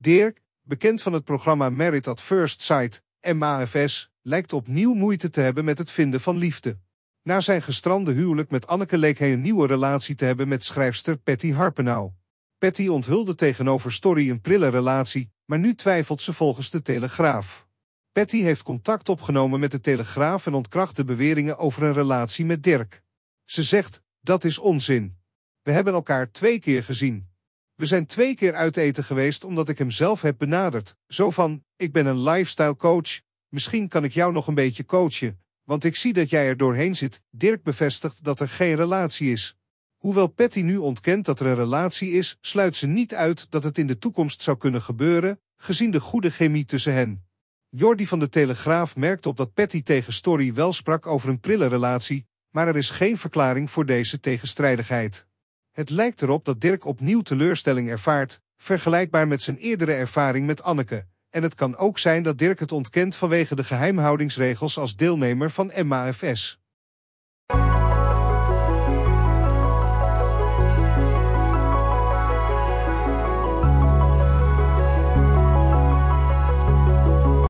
Dirk, bekend van het programma Merit at First Sight, MAFS, lijkt opnieuw moeite te hebben met het vinden van liefde. Na zijn gestrande huwelijk met Anneke leek hij een nieuwe relatie te hebben met schrijfster Patty Harpenau. Patty onthulde tegenover Story een prille relatie, maar nu twijfelt ze volgens de Telegraaf. Patty heeft contact opgenomen met de Telegraaf en ontkracht de beweringen over een relatie met Dirk. Ze zegt, dat is onzin. We hebben elkaar twee keer gezien. We zijn twee keer uit eten geweest omdat ik hem zelf heb benaderd. Zo van, ik ben een lifestyle coach, misschien kan ik jou nog een beetje coachen, want ik zie dat jij er doorheen zit. Dirk bevestigt dat er geen relatie is. Hoewel Patty nu ontkent dat er een relatie is, sluit ze niet uit dat het in de toekomst zou kunnen gebeuren, gezien de goede chemie tussen hen. Jordi van de Telegraaf merkt op dat Patty tegen Story wel sprak over een prille relatie, maar er is geen verklaring voor deze tegenstrijdigheid. Het lijkt erop dat Dirk opnieuw teleurstelling ervaart, vergelijkbaar met zijn eerdere ervaring met Anneke. En het kan ook zijn dat Dirk het ontkent vanwege de geheimhoudingsregels als deelnemer van MAFS.